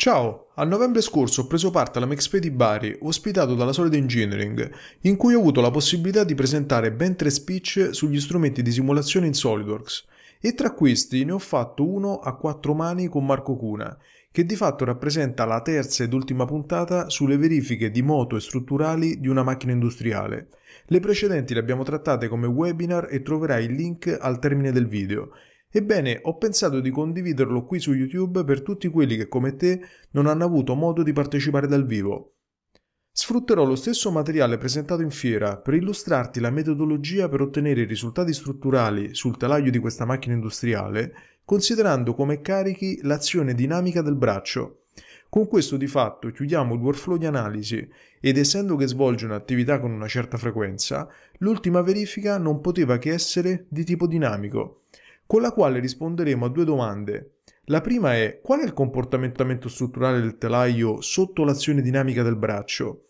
Ciao, a novembre scorso ho preso parte alla Mexpe di Bari, ospitato dalla Solid Engineering, in cui ho avuto la possibilità di presentare ben tre speech sugli strumenti di simulazione in SolidWorks e tra questi ne ho fatto uno a quattro mani con Marco Cuna, che di fatto rappresenta la terza ed ultima puntata sulle verifiche di moto e strutturali di una macchina industriale. Le precedenti le abbiamo trattate come webinar e troverai il link al termine del video Ebbene, ho pensato di condividerlo qui su YouTube per tutti quelli che come te non hanno avuto modo di partecipare dal vivo. Sfrutterò lo stesso materiale presentato in fiera per illustrarti la metodologia per ottenere i risultati strutturali sul telaio di questa macchina industriale, considerando come carichi l'azione dinamica del braccio. Con questo di fatto chiudiamo il workflow di analisi ed essendo che svolge un'attività con una certa frequenza, l'ultima verifica non poteva che essere di tipo dinamico con la quale risponderemo a due domande. La prima è qual è il comportamento strutturale del telaio sotto l'azione dinamica del braccio,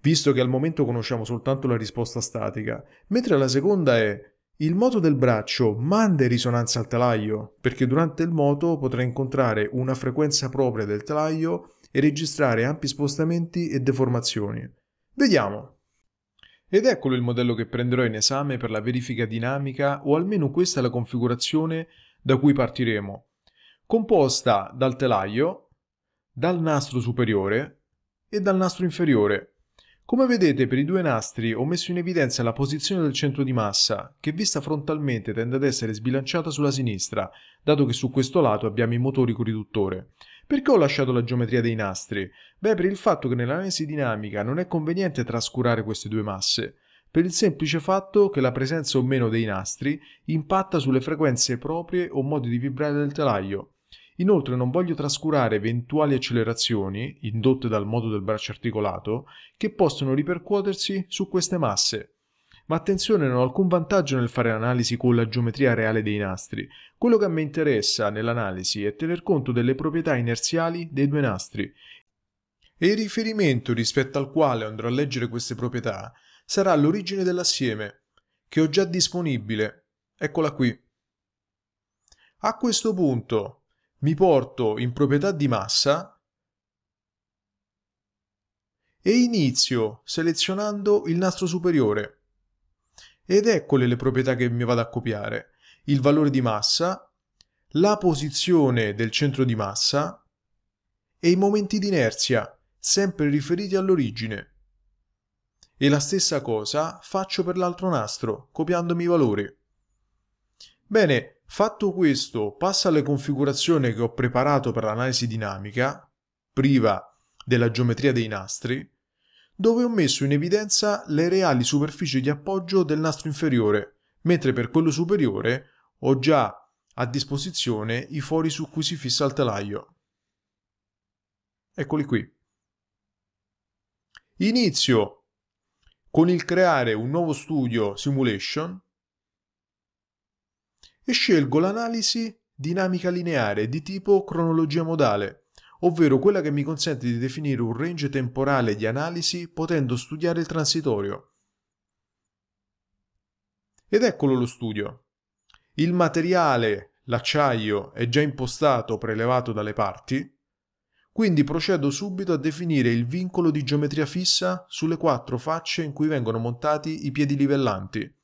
visto che al momento conosciamo soltanto la risposta statica, mentre la seconda è il moto del braccio manda risonanza al telaio, perché durante il moto potrà incontrare una frequenza propria del telaio e registrare ampi spostamenti e deformazioni. Vediamo! Ed eccolo il modello che prenderò in esame per la verifica dinamica o almeno questa è la configurazione da cui partiremo, composta dal telaio, dal nastro superiore e dal nastro inferiore. Come vedete per i due nastri ho messo in evidenza la posizione del centro di massa, che vista frontalmente tende ad essere sbilanciata sulla sinistra, dato che su questo lato abbiamo i motori con riduttore. Perché ho lasciato la geometria dei nastri? Beh, per il fatto che nell'analisi dinamica non è conveniente trascurare queste due masse, per il semplice fatto che la presenza o meno dei nastri impatta sulle frequenze proprie o modi di vibrare del telaio. Inoltre non voglio trascurare eventuali accelerazioni, indotte dal modo del braccio articolato, che possono ripercuotersi su queste masse. Ma attenzione, non ho alcun vantaggio nel fare analisi con la geometria reale dei nastri. Quello che a me interessa nell'analisi è tener conto delle proprietà inerziali dei due nastri. E il riferimento rispetto al quale andrò a leggere queste proprietà sarà l'origine dell'assieme, che ho già disponibile. Eccola qui. A questo punto mi porto in proprietà di massa e inizio selezionando il nastro superiore. Ed eccole le proprietà che mi vado a copiare. Il valore di massa, la posizione del centro di massa e i momenti di inerzia, sempre riferiti all'origine. E la stessa cosa faccio per l'altro nastro, copiandomi i valori. Bene, fatto questo, passo alle configurazioni che ho preparato per l'analisi dinamica, priva della geometria dei nastri, dove ho messo in evidenza le reali superfici di appoggio del nastro inferiore, mentre per quello superiore ho già a disposizione i fori su cui si fissa il telaio. Eccoli qui. Inizio con il creare un nuovo studio simulation e scelgo l'analisi dinamica lineare di tipo cronologia modale ovvero quella che mi consente di definire un range temporale di analisi potendo studiare il transitorio. Ed eccolo lo studio. Il materiale, l'acciaio, è già impostato prelevato dalle parti, quindi procedo subito a definire il vincolo di geometria fissa sulle quattro facce in cui vengono montati i piedi livellanti.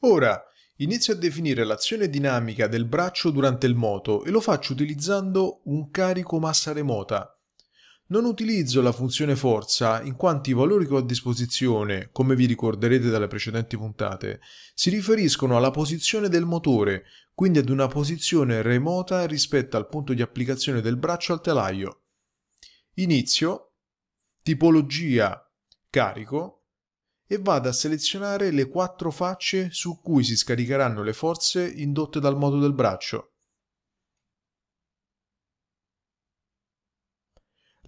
Ora, Inizio a definire l'azione dinamica del braccio durante il moto e lo faccio utilizzando un carico massa remota. Non utilizzo la funzione forza in quanto i valori che ho a disposizione, come vi ricorderete dalle precedenti puntate, si riferiscono alla posizione del motore, quindi ad una posizione remota rispetto al punto di applicazione del braccio al telaio. Inizio, tipologia, carico, e vado a selezionare le quattro facce su cui si scaricheranno le forze indotte dal moto del braccio.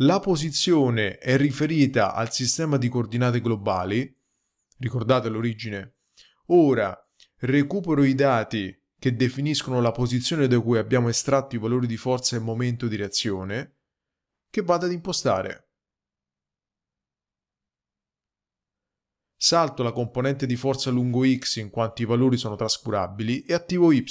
La posizione è riferita al sistema di coordinate globali, ricordate l'origine. Ora recupero i dati che definiscono la posizione da cui abbiamo estratto i valori di forza e momento di reazione, che vado ad impostare. salto la componente di forza lungo x in quanto i valori sono trascurabili e attivo y.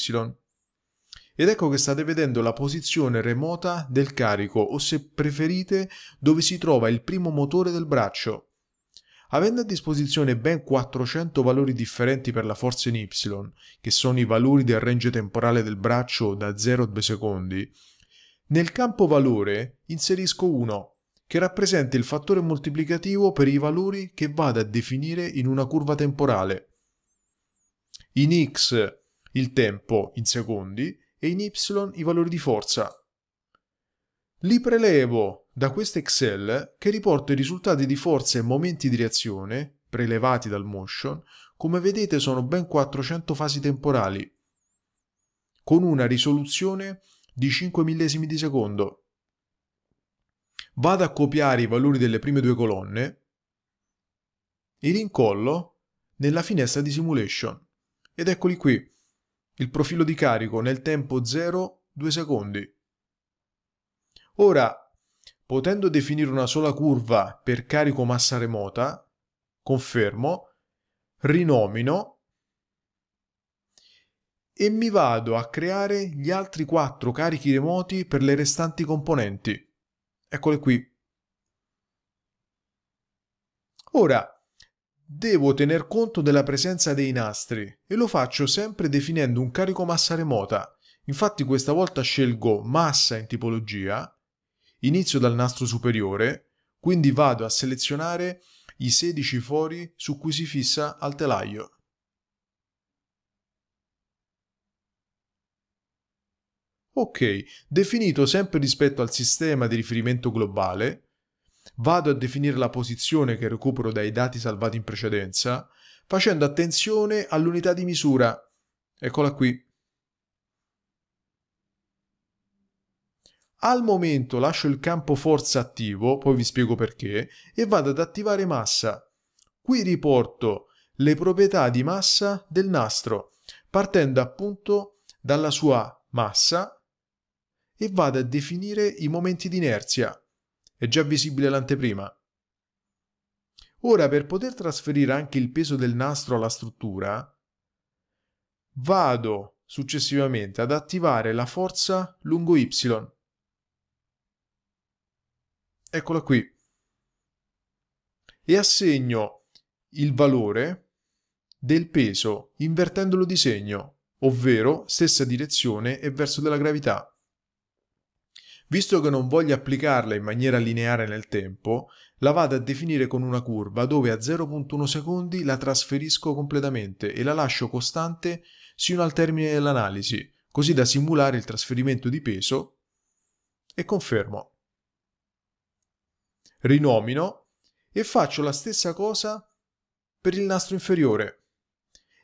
Ed ecco che state vedendo la posizione remota del carico o se preferite dove si trova il primo motore del braccio. Avendo a disposizione ben 400 valori differenti per la forza in y, che sono i valori del range temporale del braccio da 0 a 2 secondi, nel campo valore inserisco 1 che rappresenta il fattore moltiplicativo per i valori che vado a definire in una curva temporale. In x il tempo in secondi e in y i valori di forza. Li prelevo da questo Excel che riporto i risultati di forza e momenti di reazione, prelevati dal motion, come vedete sono ben 400 fasi temporali, con una risoluzione di 5 millesimi di secondo vado a copiare i valori delle prime due colonne e rincollo nella finestra di simulation. Ed eccoli qui, il profilo di carico nel tempo 0, 2 secondi. Ora, potendo definire una sola curva per carico massa remota, confermo, rinomino e mi vado a creare gli altri quattro carichi remoti per le restanti componenti. Eccole qui. Ora, devo tener conto della presenza dei nastri e lo faccio sempre definendo un carico massa remota. Infatti questa volta scelgo massa in tipologia, inizio dal nastro superiore, quindi vado a selezionare i 16 fori su cui si fissa al telaio. Ok, definito sempre rispetto al sistema di riferimento globale, vado a definire la posizione che recupero dai dati salvati in precedenza, facendo attenzione all'unità di misura. Eccola qui. Al momento lascio il campo forza attivo, poi vi spiego perché, e vado ad attivare massa. Qui riporto le proprietà di massa del nastro, partendo appunto dalla sua massa e vado a definire i momenti di inerzia. È già visibile l'anteprima. Ora, per poter trasferire anche il peso del nastro alla struttura, vado successivamente ad attivare la forza lungo Y. Eccola qui. E assegno il valore del peso invertendo lo disegno, ovvero stessa direzione e verso della gravità. Visto che non voglio applicarla in maniera lineare nel tempo, la vado a definire con una curva dove a 0.1 secondi la trasferisco completamente e la lascio costante sino al termine dell'analisi, così da simulare il trasferimento di peso e confermo. Rinomino e faccio la stessa cosa per il nastro inferiore.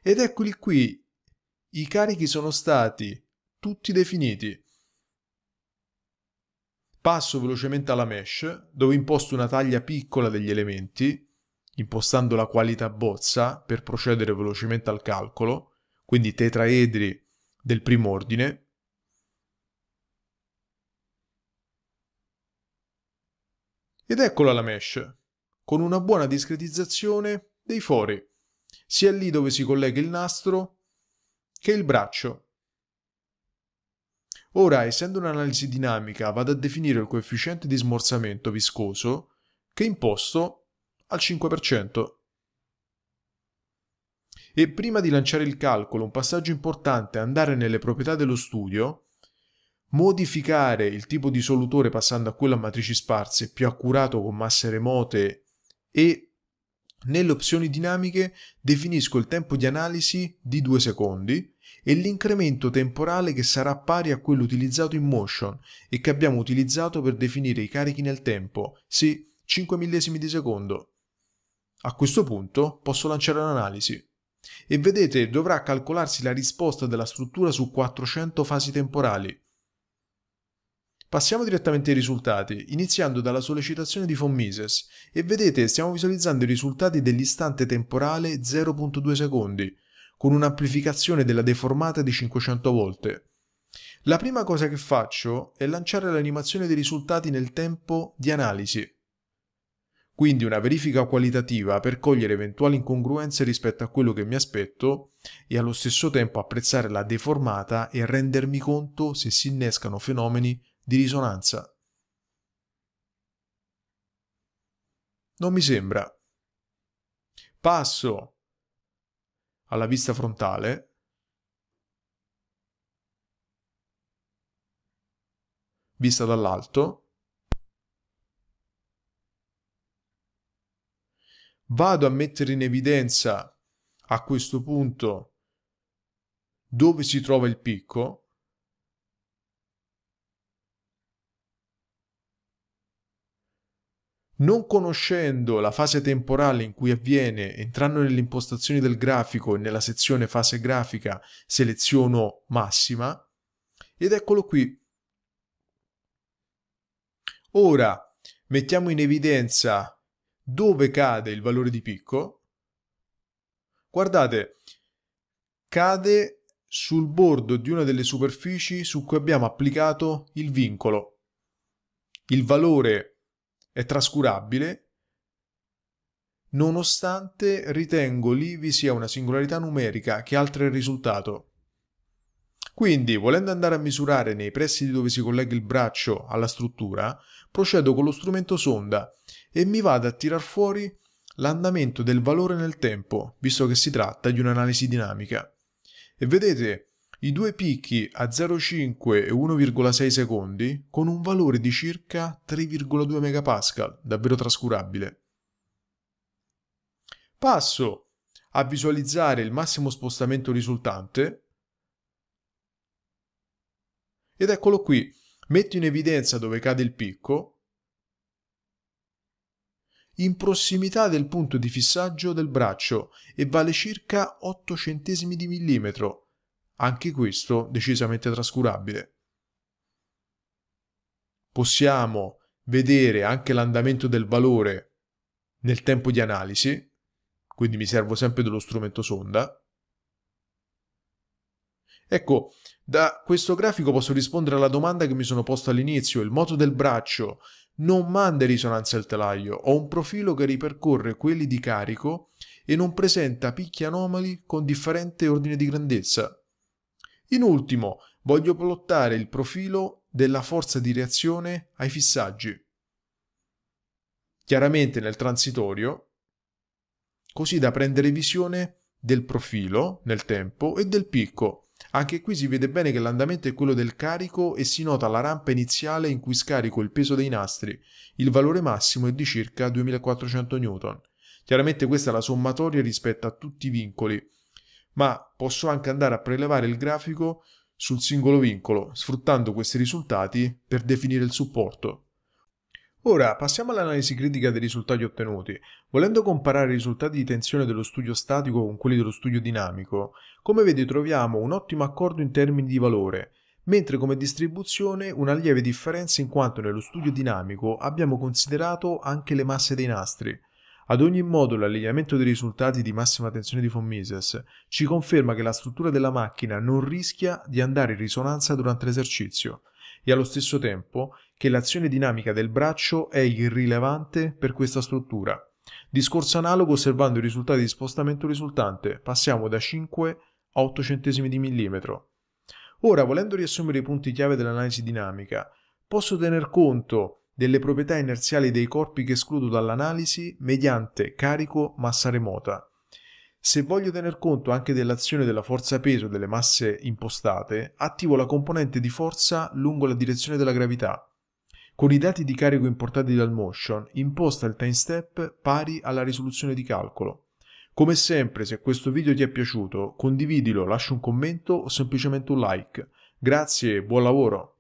Ed eccoli qui, i carichi sono stati tutti definiti passo velocemente alla mesh, dove imposto una taglia piccola degli elementi, impostando la qualità bozza per procedere velocemente al calcolo, quindi tetraedri del primo ordine, Ed eccola la mesh, con una buona discretizzazione dei fori, sia lì dove si collega il nastro che il braccio. Ora, essendo un'analisi dinamica, vado a definire il coefficiente di smorzamento viscoso che imposto al 5%. E prima di lanciare il calcolo, un passaggio importante è andare nelle proprietà dello studio, modificare il tipo di solutore passando a quello a matrici sparse più accurato con masse remote e nelle opzioni dinamiche definisco il tempo di analisi di 2 secondi e l'incremento temporale che sarà pari a quello utilizzato in motion e che abbiamo utilizzato per definire i carichi nel tempo, sì, 5 millesimi di secondo. A questo punto posso lanciare l'analisi. E vedete, dovrà calcolarsi la risposta della struttura su 400 fasi temporali. Passiamo direttamente ai risultati, iniziando dalla sollecitazione di von Mises, e vedete stiamo visualizzando i risultati dell'istante temporale 0.2 secondi, con un'amplificazione della deformata di 500 volte. La prima cosa che faccio è lanciare l'animazione dei risultati nel tempo di analisi, quindi una verifica qualitativa per cogliere eventuali incongruenze rispetto a quello che mi aspetto e allo stesso tempo apprezzare la deformata e rendermi conto se si innescano fenomeni di risonanza. Non mi sembra. Passo alla vista frontale. Vista dall'alto. Vado a mettere in evidenza a questo punto dove si trova il picco non conoscendo la fase temporale in cui avviene, entrando nelle impostazioni del grafico e nella sezione fase grafica seleziono massima ed eccolo qui. Ora mettiamo in evidenza dove cade il valore di picco. Guardate, cade sul bordo di una delle superfici su cui abbiamo applicato il vincolo. Il valore è trascurabile, nonostante ritengo lì vi sia una singolarità numerica che altera il risultato. Quindi, volendo andare a misurare nei pressi di dove si collega il braccio alla struttura, procedo con lo strumento sonda e mi vado a tirar fuori l'andamento del valore nel tempo, visto che si tratta di un'analisi dinamica. E vedete, i due picchi a 0,5 e 1,6 secondi con un valore di circa 3,2 MPa, davvero trascurabile. Passo a visualizzare il massimo spostamento risultante ed eccolo qui, metto in evidenza dove cade il picco in prossimità del punto di fissaggio del braccio e vale circa 8 centesimi di millimetro anche questo decisamente trascurabile. Possiamo vedere anche l'andamento del valore nel tempo di analisi, quindi mi servo sempre dello strumento sonda. Ecco, da questo grafico posso rispondere alla domanda che mi sono posto all'inizio, il moto del braccio non manda risonanza al telaio, ho un profilo che ripercorre quelli di carico e non presenta picchi anomali con differente ordine di grandezza. In ultimo, voglio plottare il profilo della forza di reazione ai fissaggi. Chiaramente nel transitorio, così da prendere visione del profilo nel tempo e del picco. Anche qui si vede bene che l'andamento è quello del carico e si nota la rampa iniziale in cui scarico il peso dei nastri. Il valore massimo è di circa 2400 N. Chiaramente questa è la sommatoria rispetto a tutti i vincoli ma posso anche andare a prelevare il grafico sul singolo vincolo, sfruttando questi risultati per definire il supporto. Ora passiamo all'analisi critica dei risultati ottenuti. Volendo comparare i risultati di tensione dello studio statico con quelli dello studio dinamico, come vedi troviamo un ottimo accordo in termini di valore, mentre come distribuzione una lieve differenza in quanto nello studio dinamico abbiamo considerato anche le masse dei nastri, ad ogni modo, l'allineamento dei risultati di massima tensione di von Mises ci conferma che la struttura della macchina non rischia di andare in risonanza durante l'esercizio e allo stesso tempo che l'azione dinamica del braccio è irrilevante per questa struttura. Discorso analogo osservando i risultati di spostamento risultante, passiamo da 5 a 8 centesimi di millimetro. Ora, volendo riassumere i punti chiave dell'analisi dinamica, posso tener conto delle proprietà inerziali dei corpi che escludo dall'analisi mediante carico massa remota. Se voglio tener conto anche dell'azione della forza peso delle masse impostate, attivo la componente di forza lungo la direzione della gravità. Con i dati di carico importati dal motion, imposta il time step pari alla risoluzione di calcolo. Come sempre, se questo video ti è piaciuto, condividilo, lascia un commento o semplicemente un like. Grazie e buon lavoro!